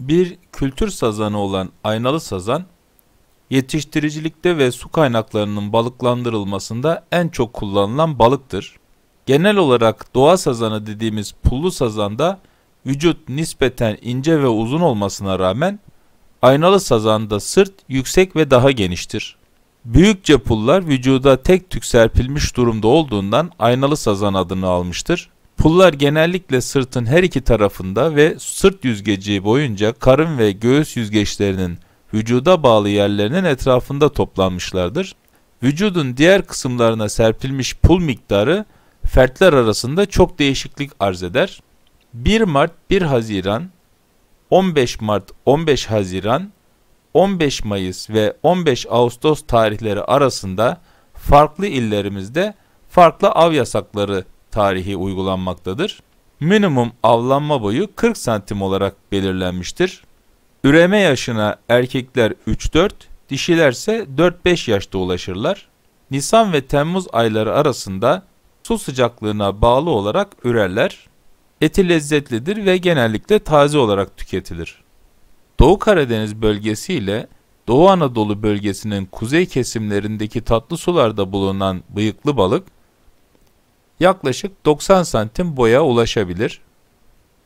bir kültür sazanı olan aynalı sazan, yetiştiricilikte ve su kaynaklarının balıklandırılmasında en çok kullanılan balıktır. Genel olarak doğa sazanı dediğimiz pullu sazanda vücut nispeten ince ve uzun olmasına rağmen aynalı sazanda sırt yüksek ve daha geniştir. Büyükçe pullar vücuda tek tük serpilmiş durumda olduğundan aynalı sazan adını almıştır. Pullar genellikle sırtın her iki tarafında ve sırt yüzgeci boyunca karın ve göğüs yüzgeçlerinin vücuda bağlı yerlerinin etrafında toplanmışlardır. Vücudun diğer kısımlarına serpilmiş pul miktarı fertler arasında çok değişiklik arz eder. 1 Mart 1 Haziran, 15 Mart 15 Haziran, 15 Mayıs ve 15 Ağustos tarihleri arasında farklı illerimizde farklı av yasakları tarihi uygulanmaktadır. Minimum avlanma boyu 40 santim olarak belirlenmiştir. Üreme yaşına erkekler 3-4, dişilerse 4-5 yaşta ulaşırlar. Nisan ve Temmuz ayları arasında su sıcaklığına bağlı olarak ürerler. Eti lezzetlidir ve genellikle taze olarak tüketilir. Doğu Karadeniz bölgesi ile Doğu Anadolu bölgesinin kuzey kesimlerindeki tatlı sularda bulunan bıyıklı balık, yaklaşık 90 santim boya ulaşabilir.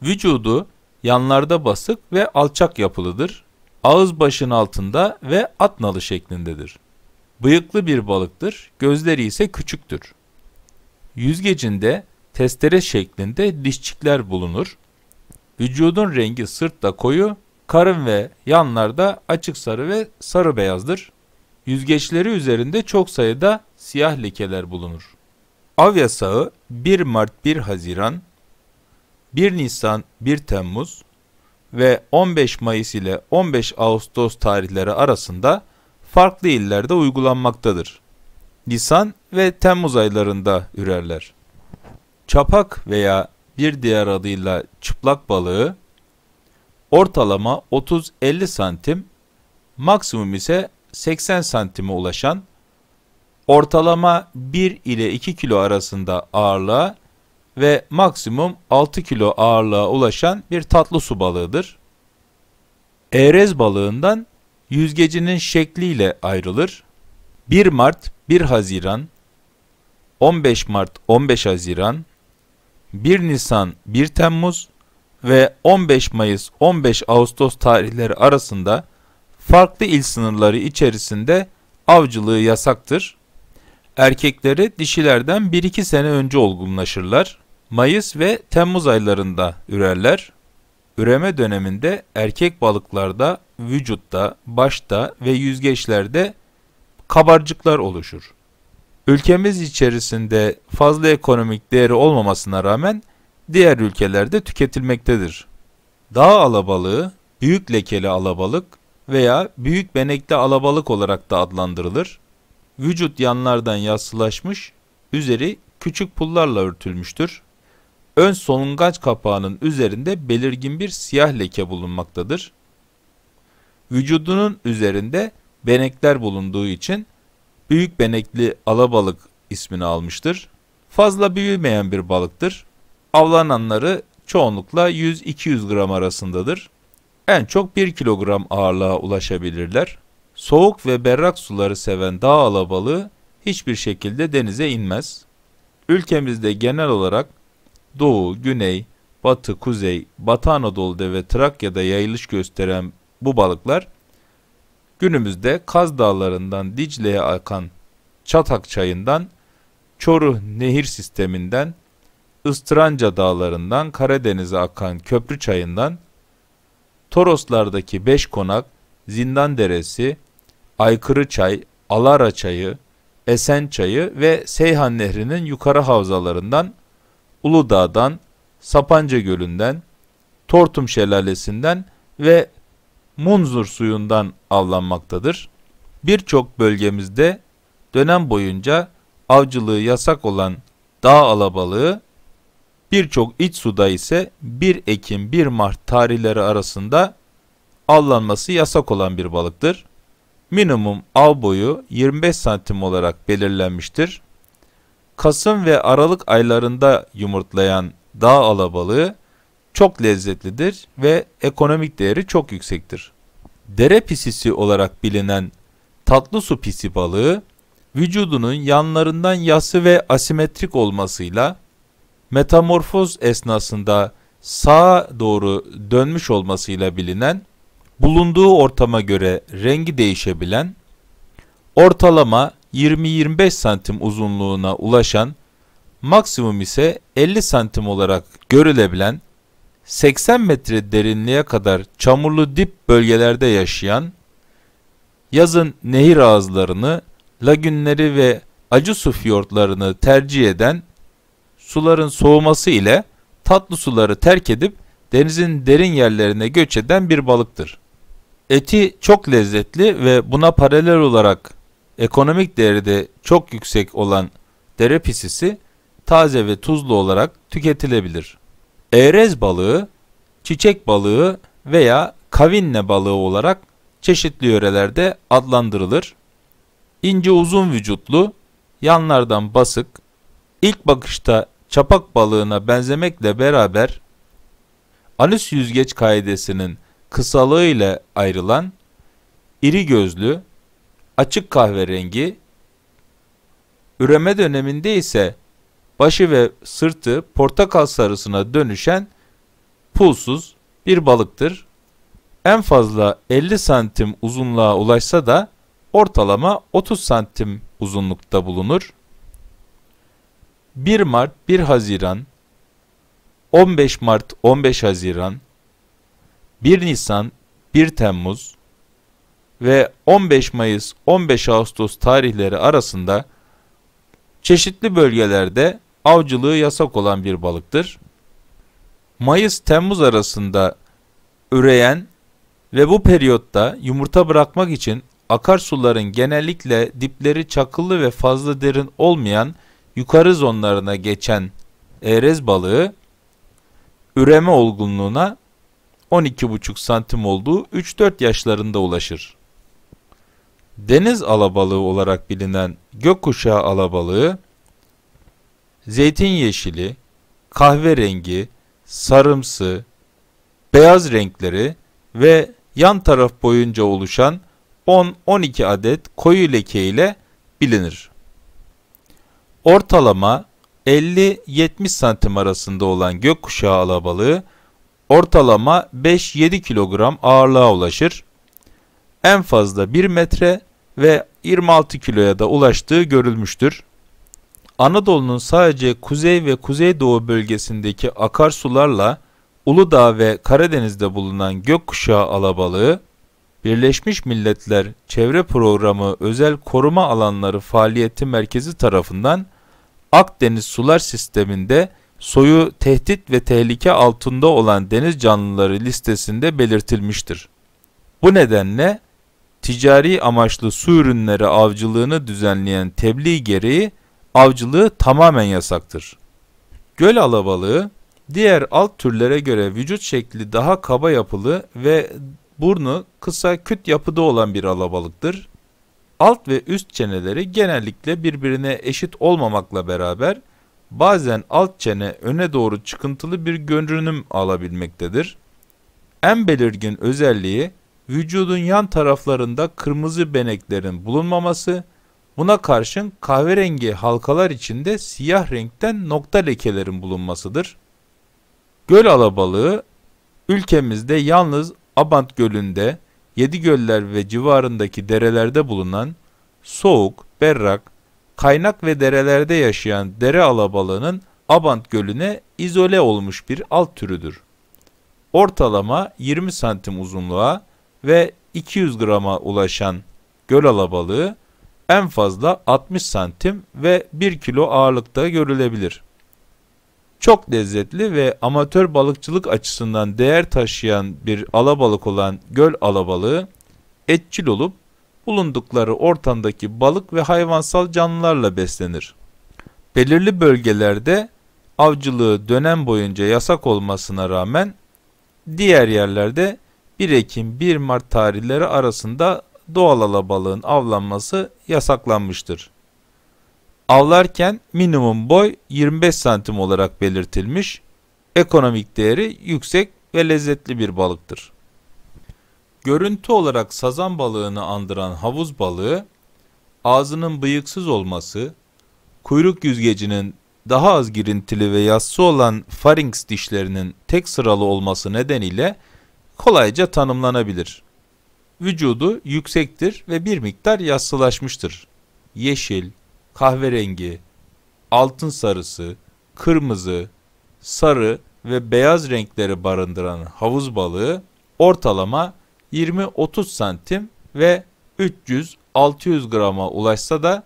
Vücudu yanlarda basık ve alçak yapılıdır. Ağız başın altında ve at nalı şeklindedir. Bıyıklı bir balıktır, gözleri ise küçüktür. Yüzgecinde testere şeklinde dişçikler bulunur. Vücudun rengi sırtta koyu, karın ve yanlarda açık sarı ve sarı beyazdır. Yüzgeçleri üzerinde çok sayıda siyah lekeler bulunur. Av yasağı 1 Mart 1 Haziran, 1 Nisan 1 Temmuz ve 15 Mayıs ile 15 Ağustos tarihleri arasında farklı illerde uygulanmaktadır. Nisan ve Temmuz aylarında ürerler. Çapak veya bir diğer adıyla çıplak balığı ortalama 30-50 santim, maksimum ise 80 santime ulaşan ortalama 1 ile 2 kilo arasında ağırlığa ve maksimum 6 kilo ağırlığa ulaşan bir tatlı su balığıdır. Erez balığından yüzgecinin şekliyle ayrılır. 1 Mart 1 Haziran 15 Mart 15 Haziran 1 Nisan 1 Temmuz ve 15 Mayıs 15 Ağustos tarihleri arasında farklı il sınırları içerisinde avcılığı yasaktır. Erkekleri dişilerden 1-2 sene önce olgunlaşırlar. Mayıs ve Temmuz aylarında ürerler. Üreme döneminde erkek balıklarda, vücutta, başta ve yüzgeçlerde kabarcıklar oluşur. Ülkemiz içerisinde fazla ekonomik değeri olmamasına rağmen diğer ülkelerde tüketilmektedir. Dağ alabalığı, büyük lekeli alabalık veya büyük benekli alabalık olarak da adlandırılır vücut yanlardan yassılaşmış, üzeri küçük pullarla örtülmüştür. Ön solungaç kapağının üzerinde belirgin bir siyah leke bulunmaktadır. Vücudunun üzerinde benekler bulunduğu için büyük benekli alabalık ismini almıştır. Fazla büyümeyen bir balıktır. Avlananları çoğunlukla 100-200 gram arasındadır. En çok 1 kilogram ağırlığa ulaşabilirler. Soğuk ve berrak suları seven dağ alabalığı hiçbir şekilde denize inmez. Ülkemizde genel olarak doğu, güney, batı, kuzey, batı Anadolu'da ve Trakya'da yayılış gösteren bu balıklar günümüzde Kaz Dağları'ndan Dicle'ye akan Çatak Çayı'ndan Çoruh Nehir Sistemi'nden Istranca Dağları'ndan Karadeniz'e akan Köprü Çayı'ndan Toroslardaki Beş Konak, Zindan Deresi, Aykırı Çay, Alara Çayı, Esen Çayı ve Seyhan Nehri'nin yukarı havzalarından, Uludağ'dan, Sapanca Gölü'nden, Tortum Şelalesi'nden ve Munzur suyundan avlanmaktadır. Birçok bölgemizde dönem boyunca avcılığı yasak olan dağ alabalığı birçok iç suda ise 1 Ekim 1 Mart tarihleri arasında avlanması yasak olan bir balıktır minimum av boyu 25 santim olarak belirlenmiştir. Kasım ve Aralık aylarında yumurtlayan dağ alabalığı çok lezzetlidir ve ekonomik değeri çok yüksektir. Dere pisisi olarak bilinen tatlı su pisi balığı, vücudunun yanlarından yası ve asimetrik olmasıyla metamorfoz esnasında sağa doğru dönmüş olmasıyla bilinen bulunduğu ortama göre rengi değişebilen, ortalama 20-25 santim uzunluğuna ulaşan, maksimum ise 50 santim olarak görülebilen, 80 metre derinliğe kadar çamurlu dip bölgelerde yaşayan, yazın nehir ağızlarını, lagünleri ve acı su fiyortlarını tercih eden, suların soğuması ile tatlı suları terk edip denizin derin yerlerine göç eden bir balıktır. Eti çok lezzetli ve buna paralel olarak ekonomik değeri de çok yüksek olan dere pisisi taze ve tuzlu olarak tüketilebilir. Eğrez balığı, çiçek balığı veya kavinle balığı olarak çeşitli yörelerde adlandırılır. İnce uzun vücutlu, yanlardan basık, ilk bakışta çapak balığına benzemekle beraber anüs yüzgeç kaidesinin kısalığı ile ayrılan iri gözlü, açık kahverengi, üreme döneminde ise başı ve sırtı portakal sarısına dönüşen pulsuz bir balıktır. En fazla 50 santim uzunluğa ulaşsa da ortalama 30 santim uzunlukta bulunur. 1 Mart 1 Haziran 15 Mart 15 Haziran 1 Nisan, 1 Temmuz ve 15 Mayıs, 15 Ağustos tarihleri arasında çeşitli bölgelerde avcılığı yasak olan bir balıktır. Mayıs-Temmuz arasında üreyen ve bu periyotta yumurta bırakmak için akarsuların genellikle dipleri çakıllı ve fazla derin olmayan yukarı zonlarına geçen erez balığı üreme olgunluğuna 12,5 santim olduğu 3-4 yaşlarında ulaşır. Deniz alabalığı olarak bilinen gökkuşağı alabalığı, zeytin yeşili, kahverengi, sarımsı, beyaz renkleri ve yan taraf boyunca oluşan 10-12 adet koyu leke ile bilinir. Ortalama 50-70 santim arasında olan gökkuşağı alabalığı ortalama 5-7 kilogram ağırlığa ulaşır. En fazla 1 metre ve 26 kiloya da ulaştığı görülmüştür. Anadolu'nun sadece kuzey ve kuzeydoğu bölgesindeki akarsularla Uludağ ve Karadeniz'de bulunan gökkuşağı alabalığı, Birleşmiş Milletler Çevre Programı Özel Koruma Alanları Faaliyeti Merkezi tarafından Akdeniz Sular Sistemi'nde soyu tehdit ve tehlike altında olan deniz canlıları listesinde belirtilmiştir. Bu nedenle ticari amaçlı su ürünleri avcılığını düzenleyen tebliğ gereği avcılığı tamamen yasaktır. Göl alabalığı diğer alt türlere göre vücut şekli daha kaba yapılı ve burnu kısa küt yapıda olan bir alabalıktır. Alt ve üst çeneleri genellikle birbirine eşit olmamakla beraber bazen alt çene öne doğru çıkıntılı bir görünüm alabilmektedir. En belirgin özelliği vücudun yan taraflarında kırmızı beneklerin bulunmaması, buna karşın kahverengi halkalar içinde siyah renkten nokta lekelerin bulunmasıdır. Göl alabalığı ülkemizde yalnız Abant Gölü'nde, Yedigöller ve civarındaki derelerde bulunan soğuk, berrak, kaynak ve derelerde yaşayan dere alabalığının Abant Gölü'ne izole olmuş bir alt türüdür. Ortalama 20 santim uzunluğa ve 200 grama ulaşan göl alabalığı en fazla 60 santim ve 1 kilo ağırlıkta görülebilir. Çok lezzetli ve amatör balıkçılık açısından değer taşıyan bir alabalık olan göl alabalığı etçil olup bulundukları ortamdaki balık ve hayvansal canlılarla beslenir. Belirli bölgelerde avcılığı dönem boyunca yasak olmasına rağmen diğer yerlerde 1 Ekim 1 Mart tarihleri arasında doğal alabalığın avlanması yasaklanmıştır. Avlarken minimum boy 25 santim olarak belirtilmiş, ekonomik değeri yüksek ve lezzetli bir balıktır. Görüntü olarak sazan balığını andıran havuz balığı, ağzının bıyıksız olması, kuyruk yüzgecinin daha az girintili ve yassı olan pharynx dişlerinin tek sıralı olması nedeniyle kolayca tanımlanabilir. Vücudu yüksektir ve bir miktar yassılaşmıştır. Yeşil, kahverengi, altın sarısı, kırmızı, sarı ve beyaz renkleri barındıran havuz balığı ortalama 20-30 santim ve 300-600 grama ulaşsa da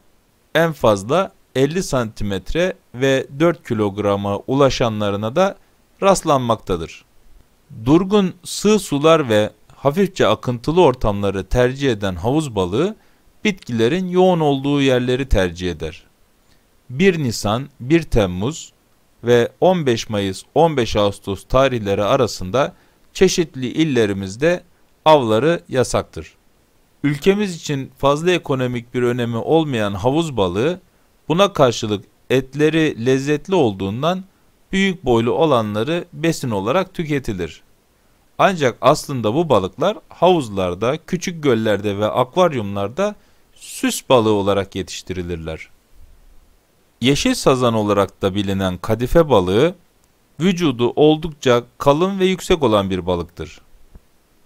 en fazla 50 santimetre ve 4 kilograma ulaşanlarına da rastlanmaktadır. Durgun sığ sular ve hafifçe akıntılı ortamları tercih eden havuz balığı bitkilerin yoğun olduğu yerleri tercih eder. 1 Nisan, 1 Temmuz ve 15 Mayıs, 15 Ağustos tarihleri arasında çeşitli illerimizde avları yasaktır. Ülkemiz için fazla ekonomik bir önemi olmayan havuz balığı buna karşılık etleri lezzetli olduğundan büyük boylu olanları besin olarak tüketilir. Ancak aslında bu balıklar havuzlarda, küçük göllerde ve akvaryumlarda süs balığı olarak yetiştirilirler. Yeşil sazan olarak da bilinen kadife balığı, vücudu oldukça kalın ve yüksek olan bir balıktır.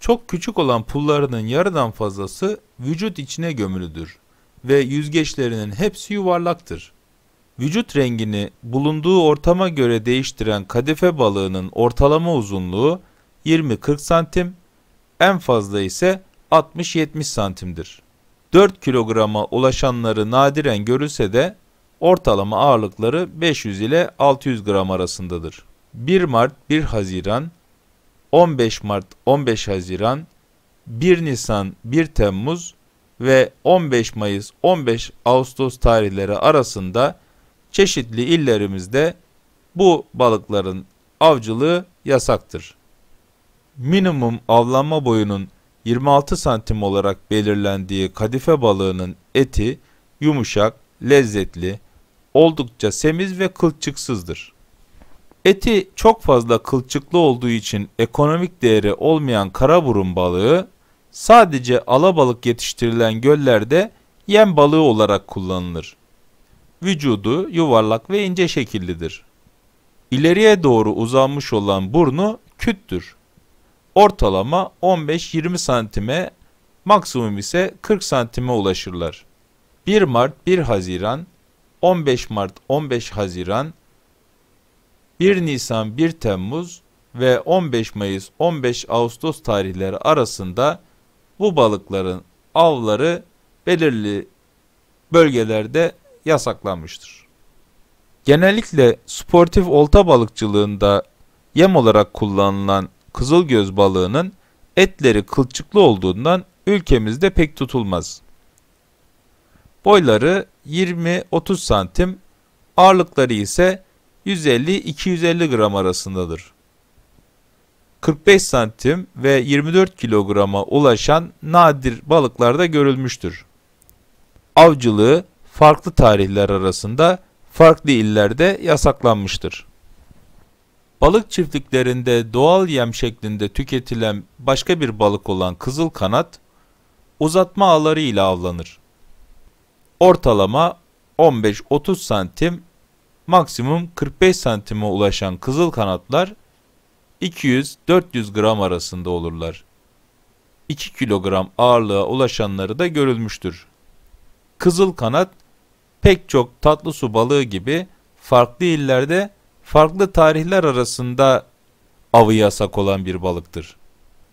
Çok küçük olan pullarının yarıdan fazlası vücut içine gömülüdür ve yüzgeçlerinin hepsi yuvarlaktır. Vücut rengini bulunduğu ortama göre değiştiren kadife balığının ortalama uzunluğu 20-40 santim, en fazla ise 60-70 santimdir. 4 kilograma ulaşanları nadiren görülse de ortalama ağırlıkları 500 ile 600 gram arasındadır. 1 Mart 1 Haziran 15 Mart, 15 Haziran, 1 Nisan, 1 Temmuz ve 15 Mayıs, 15 Ağustos tarihleri arasında çeşitli illerimizde bu balıkların avcılığı yasaktır. Minimum avlanma boyunun 26 santim olarak belirlendiği kadife balığının eti yumuşak, lezzetli, oldukça semiz ve kılçıksızdır. Eti çok fazla kılçıklı olduğu için ekonomik değeri olmayan kara burun balığı sadece alabalık yetiştirilen göllerde yem balığı olarak kullanılır. Vücudu yuvarlak ve ince şekillidir. İleriye doğru uzanmış olan burnu küttür. Ortalama 15-20 cm, maksimum ise 40 cm ulaşırlar. 1 Mart 1 Haziran, 15 Mart 15 Haziran, 1 Nisan 1 Temmuz ve 15 Mayıs 15 Ağustos tarihleri arasında bu balıkların avları belirli bölgelerde yasaklanmıştır. Genellikle sportif olta balıkçılığında yem olarak kullanılan kızılgöz balığının etleri kılçıklı olduğundan ülkemizde pek tutulmaz. Boyları 20-30 santim, ağırlıkları ise 150-250 gram arasındadır. 45 santim ve 24 kilograma ulaşan nadir balıklarda görülmüştür. Avcılığı farklı tarihler arasında farklı illerde yasaklanmıştır. Balık çiftliklerinde doğal yem şeklinde tüketilen başka bir balık olan kızıl kanat uzatma ağları ile avlanır. Ortalama 15-30 santim maksimum 45 santime ulaşan kızıl kanatlar 200-400 gram arasında olurlar. 2 kilogram ağırlığa ulaşanları da görülmüştür. Kızıl kanat pek çok tatlı su balığı gibi farklı illerde farklı tarihler arasında avı yasak olan bir balıktır.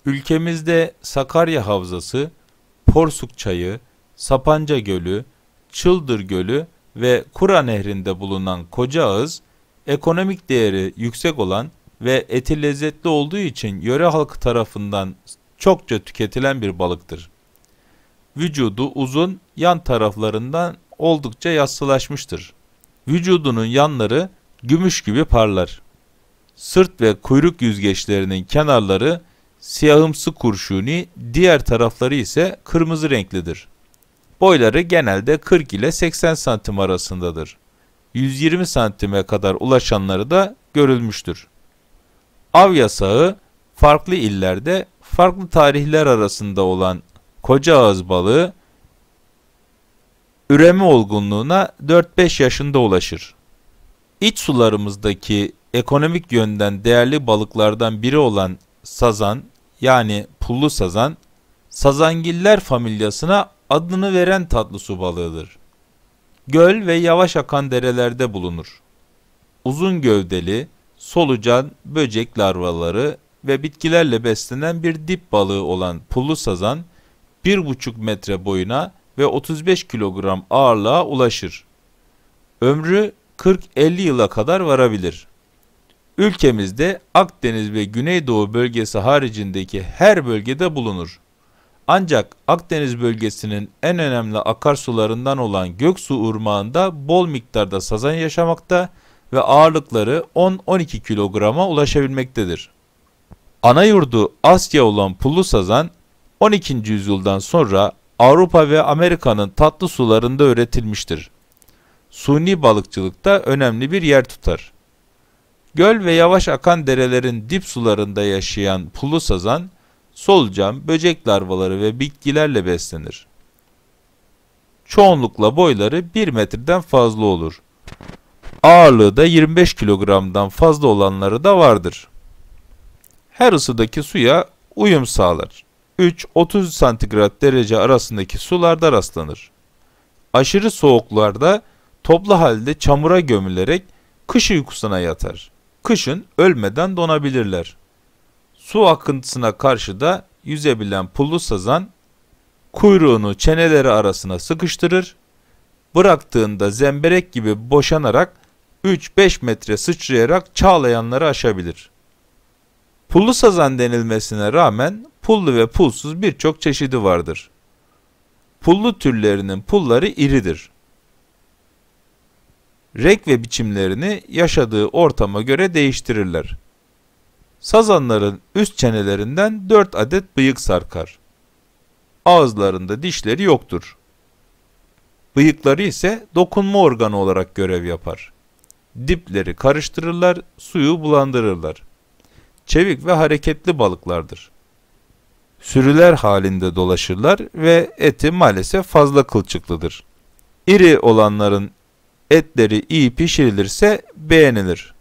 Ülkemizde Sakarya Havzası, Porsuk Çayı, Sapanca Gölü, Çıldır Gölü ve Kura nehrinde bulunan koca ağız, ekonomik değeri yüksek olan ve eti lezzetli olduğu için yöre halkı tarafından çokça tüketilen bir balıktır. Vücudu uzun, yan taraflarından oldukça yassılaşmıştır. Vücudunun yanları gümüş gibi parlar. Sırt ve kuyruk yüzgeçlerinin kenarları siyahımsı kurşuni, diğer tarafları ise kırmızı renklidir. Boyları genelde 40 ile 80 santim arasındadır. 120 santime kadar ulaşanları da görülmüştür. Av yasağı farklı illerde farklı tarihler arasında olan koca ağız balığı üreme olgunluğuna 4-5 yaşında ulaşır. İç sularımızdaki ekonomik yönden değerli balıklardan biri olan sazan yani pullu sazan, sazangiller familyasına adını veren tatlı su balığıdır. Göl ve yavaş akan derelerde bulunur. Uzun gövdeli, solucan, böcek larvaları ve bitkilerle beslenen bir dip balığı olan pullu sazan 1,5 metre boyuna ve 35 kilogram ağırlığa ulaşır. Ömrü 40-50 yıla kadar varabilir. Ülkemizde Akdeniz ve Güneydoğu bölgesi haricindeki her bölgede bulunur. Ancak Akdeniz bölgesinin en önemli akarsularından olan Göksu Irmağı'nda bol miktarda sazan yaşamakta ve ağırlıkları 10-12 kilograma ulaşabilmektedir. Ana yurdu Asya olan pullu sazan 12. yüzyıldan sonra Avrupa ve Amerika'nın tatlı sularında üretilmiştir. Suni balıkçılıkta önemli bir yer tutar. Göl ve yavaş akan derelerin dip sularında yaşayan pulu sazan solucan, böcek larvaları ve bitkilerle beslenir. Çoğunlukla boyları 1 metreden fazla olur. Ağırlığı da 25 kilogramdan fazla olanları da vardır. Her ısıdaki suya uyum sağlar. 3-30 santigrat derece arasındaki sularda rastlanır. Aşırı soğuklarda toplu halde çamura gömülerek kış uykusuna yatar. Kışın ölmeden donabilirler. Su akıntısına karşı da yüzebilen pullu sazan kuyruğunu çeneleri arasına sıkıştırır. Bıraktığında zemberek gibi boşanarak 3-5 metre sıçrayarak çağlayanları aşabilir. Pullu sazan denilmesine rağmen pullu ve pulsuz birçok çeşidi vardır. Pullu türlerinin pulları iridir. Renk ve biçimlerini yaşadığı ortama göre değiştirirler. Sazanların üst çenelerinden dört adet bıyık sarkar. Ağızlarında dişleri yoktur. Bıyıkları ise dokunma organı olarak görev yapar. Dipleri karıştırırlar, suyu bulandırırlar. Çevik ve hareketli balıklardır. Sürüler halinde dolaşırlar ve eti maalesef fazla kılçıklıdır. İri olanların etleri iyi pişirilirse beğenilir.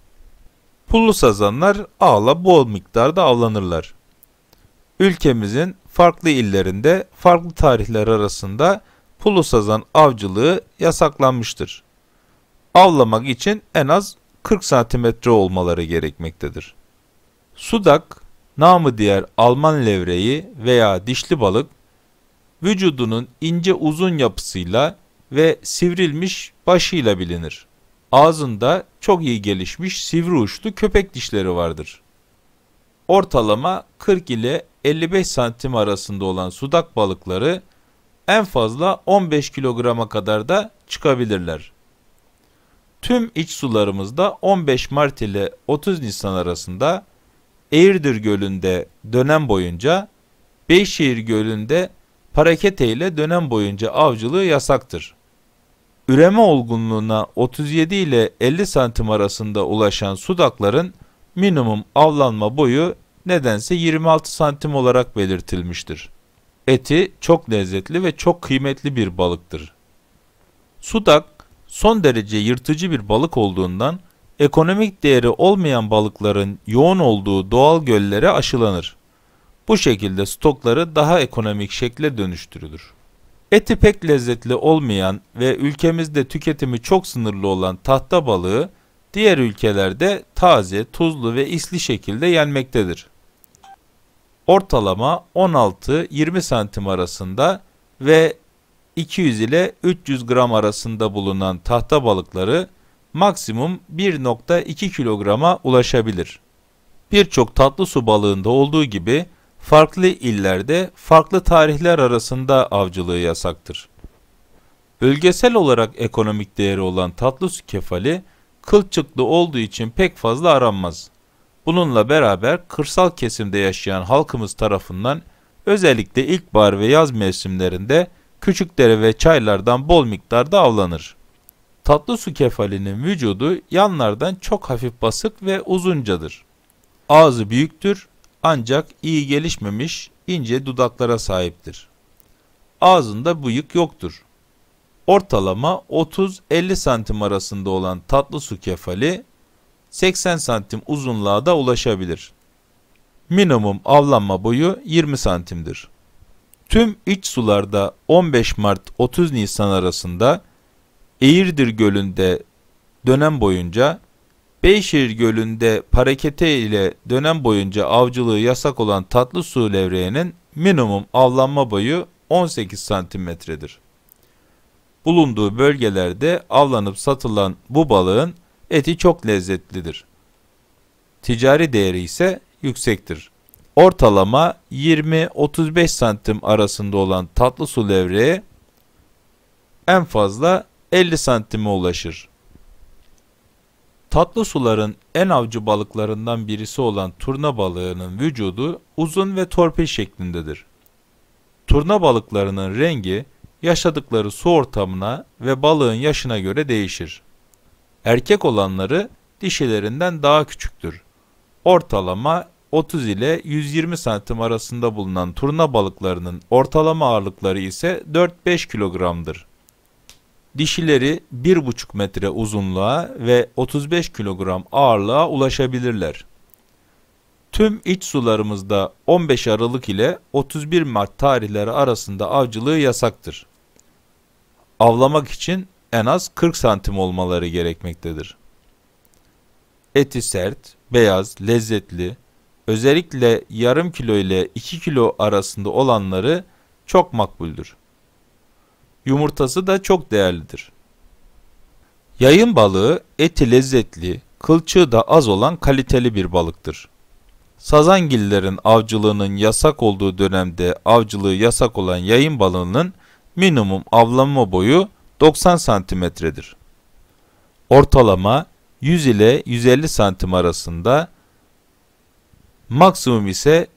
Pullu sazanlar ağla bol miktarda avlanırlar. Ülkemizin farklı illerinde farklı tarihler arasında pullu sazan avcılığı yasaklanmıştır. Avlamak için en az 40 santimetre olmaları gerekmektedir. Sudak, namı diğer Alman levreği veya dişli balık, vücudunun ince uzun yapısıyla ve sivrilmiş başıyla bilinir. Ağzında çok iyi gelişmiş sivri uçlu köpek dişleri vardır. Ortalama 40 ile 55 santim arasında olan sudak balıkları en fazla 15 kilograma kadar da çıkabilirler. Tüm iç sularımızda 15 Mart ile 30 Nisan arasında Eğirdir Gölü'nde dönem boyunca, Beyşehir Gölü'nde parakete ile dönem boyunca avcılığı yasaktır üreme olgunluğuna 37 ile 50 santim arasında ulaşan sudakların minimum avlanma boyu nedense 26 santim olarak belirtilmiştir. Eti çok lezzetli ve çok kıymetli bir balıktır. Sudak son derece yırtıcı bir balık olduğundan ekonomik değeri olmayan balıkların yoğun olduğu doğal göllere aşılanır. Bu şekilde stokları daha ekonomik şekle dönüştürülür. Eti pek lezzetli olmayan ve ülkemizde tüketimi çok sınırlı olan tahta balığı diğer ülkelerde taze, tuzlu ve isli şekilde yenmektedir. Ortalama 16-20 santim arasında ve 200 ile 300 gram arasında bulunan tahta balıkları maksimum 1.2 kilograma ulaşabilir. Birçok tatlı su balığında olduğu gibi farklı illerde farklı tarihler arasında avcılığı yasaktır. Bölgesel olarak ekonomik değeri olan tatlı su kefali kılçıklı olduğu için pek fazla aranmaz. Bununla beraber kırsal kesimde yaşayan halkımız tarafından özellikle ilkbahar ve yaz mevsimlerinde küçük dere ve çaylardan bol miktarda avlanır. Tatlı su kefalinin vücudu yanlardan çok hafif basık ve uzuncadır. Ağzı büyüktür ancak iyi gelişmemiş ince dudaklara sahiptir. Ağzında bıyık yoktur. Ortalama 30-50 santim arasında olan tatlı su kefali 80 santim uzunluğa da ulaşabilir. Minimum avlanma boyu 20 santimdir. Tüm iç sularda 15 Mart-30 Nisan arasında Eğirdir Gölü'nde dönem boyunca Beyşehir Gölü'nde parakete ile dönem boyunca avcılığı yasak olan tatlı su levreğinin minimum avlanma boyu 18 santimetredir. Bulunduğu bölgelerde avlanıp satılan bu balığın eti çok lezzetlidir. Ticari değeri ise yüksektir. Ortalama 20-35 santim arasında olan tatlı su levreği en fazla 50 santime ulaşır. Tatlı suların en avcı balıklarından birisi olan turna balığının vücudu uzun ve torpil şeklindedir. Turna balıklarının rengi yaşadıkları su ortamına ve balığın yaşına göre değişir. Erkek olanları dişilerinden daha küçüktür. Ortalama 30 ile 120 santim arasında bulunan turna balıklarının ortalama ağırlıkları ise 4-5 kilogramdır dişileri 1,5 metre uzunluğa ve 35 kilogram ağırlığa ulaşabilirler. Tüm iç sularımızda 15 Aralık ile 31 Mart tarihleri arasında avcılığı yasaktır. Avlamak için en az 40 santim olmaları gerekmektedir. Eti sert, beyaz, lezzetli, özellikle yarım kilo ile 2 kilo arasında olanları çok makbuldür. Yumurtası da çok değerlidir. Yayın balığı eti lezzetli, kılçığı da az olan kaliteli bir balıktır. Sazangillerin avcılığının yasak olduğu dönemde avcılığı yasak olan yayın balığının minimum avlanma boyu 90 santimetredir. Ortalama 100 ile 150 santim arasında, maksimum ise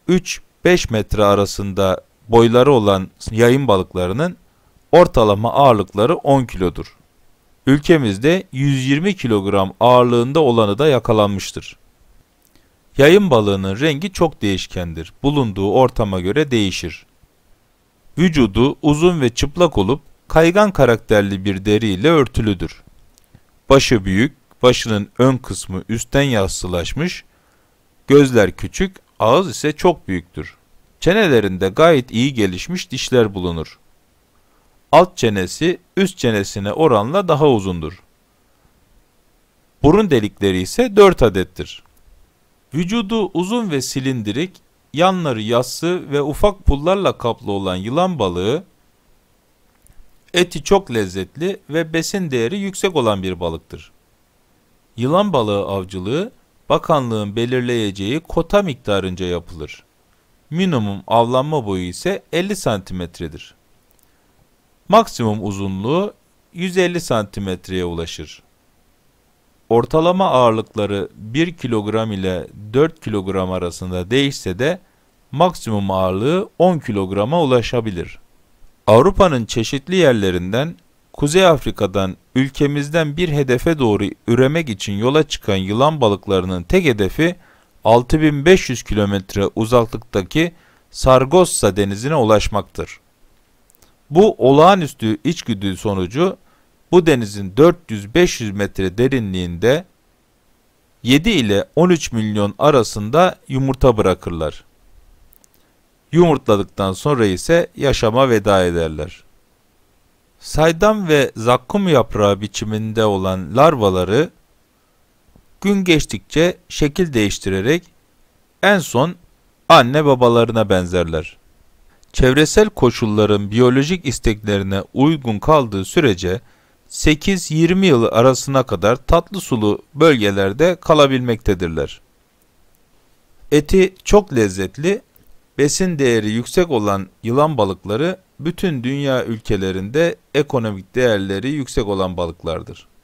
3-5 metre arasında boyları olan yayın balıklarının Ortalama ağırlıkları 10 kilodur. Ülkemizde 120 kilogram ağırlığında olanı da yakalanmıştır. Yayın balığının rengi çok değişkendir. Bulunduğu ortama göre değişir. Vücudu uzun ve çıplak olup kaygan karakterli bir deriyle örtülüdür. Başı büyük, başının ön kısmı üstten yassılaşmış, gözler küçük, ağız ise çok büyüktür. Çenelerinde gayet iyi gelişmiş dişler bulunur alt çenesi üst çenesine oranla daha uzundur. Burun delikleri ise 4 adettir. Vücudu uzun ve silindirik, yanları yassı ve ufak pullarla kaplı olan yılan balığı, eti çok lezzetli ve besin değeri yüksek olan bir balıktır. Yılan balığı avcılığı, bakanlığın belirleyeceği kota miktarınca yapılır. Minimum avlanma boyu ise 50 santimetredir maksimum uzunluğu 150 santimetreye ulaşır. Ortalama ağırlıkları 1 kilogram ile 4 kilogram arasında değişse de maksimum ağırlığı 10 kilograma ulaşabilir. Avrupa'nın çeşitli yerlerinden Kuzey Afrika'dan ülkemizden bir hedefe doğru üremek için yola çıkan yılan balıklarının tek hedefi 6500 kilometre uzaklıktaki Sargossa denizine ulaşmaktır. Bu olağanüstü içgüdü sonucu bu denizin 400-500 metre derinliğinde 7 ile 13 milyon arasında yumurta bırakırlar. Yumurtladıktan sonra ise yaşama veda ederler. Saydam ve zakkum yaprağı biçiminde olan larvaları gün geçtikçe şekil değiştirerek en son anne babalarına benzerler çevresel koşulların biyolojik isteklerine uygun kaldığı sürece 8-20 yılı arasına kadar tatlı sulu bölgelerde kalabilmektedirler. Eti çok lezzetli, besin değeri yüksek olan yılan balıkları bütün dünya ülkelerinde ekonomik değerleri yüksek olan balıklardır.